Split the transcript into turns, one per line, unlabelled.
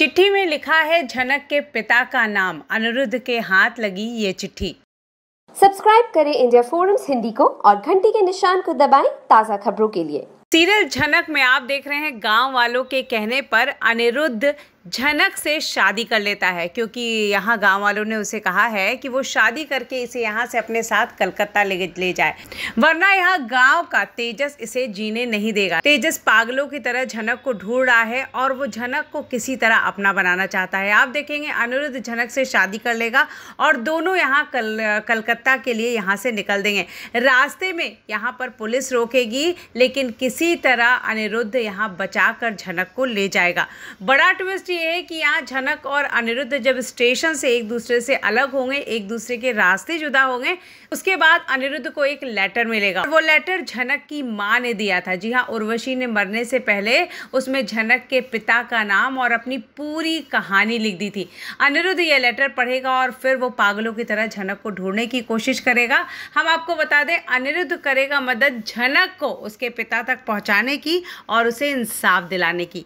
चिट्ठी में लिखा है झनक के पिता का नाम अनिरुद्ध के हाथ लगी ये चिट्ठी
सब्सक्राइब करें इंडिया फोरम्स हिंदी को और घंटी के निशान को दबाएं ताज़ा खबरों के लिए
सीरियल झनक में आप देख रहे हैं गांव वालों के कहने पर अनिरुद्ध झनक से शादी कर लेता है क्योंकि यहाँ गांव वालों ने उसे कहा है कि वो शादी करके इसे यहाँ से अपने साथ कलकत्ता ले ले जाए वरना यहाँ गांव का तेजस इसे जीने नहीं देगा तेजस पागलों की तरह झनक को ढूंढ रहा है और वो झनक को किसी तरह अपना बनाना चाहता है आप देखेंगे अनिरुद्ध झनक से शादी कर लेगा और दोनों यहाँ कल कलकत्ता के लिए यहाँ से निकल देंगे रास्ते में यहाँ पर पुलिस रोकेगी लेकिन किसी तरह अनिरुद्ध यहाँ बचा कर झनक को ले जाएगा बड़ा ट्विस्ट ये है कि यहाँ झनक और अनिरुद्ध जब स्टेशन से एक दूसरे से अलग होंगे एक दूसरे के रास्ते जुदा होंगे उसके बाद अनिरुद्ध को एक लेटर मिलेगा वो लेटर झनक की माँ ने दिया था जी हाँ उर्वशी ने मरने से पहले उसमें झनक के पिता का नाम और अपनी पूरी कहानी लिख दी थी अनिरुद्ध यह लेटर पढ़ेगा और फिर वो पागलों की तरह झनक को ढूंढने की कोशिश करेगा हम आपको बता दें अनिरुद्ध करेगा मदद झनक को उसके पिता तक पहुँचाने की और उसे इंसाफ दिलाने की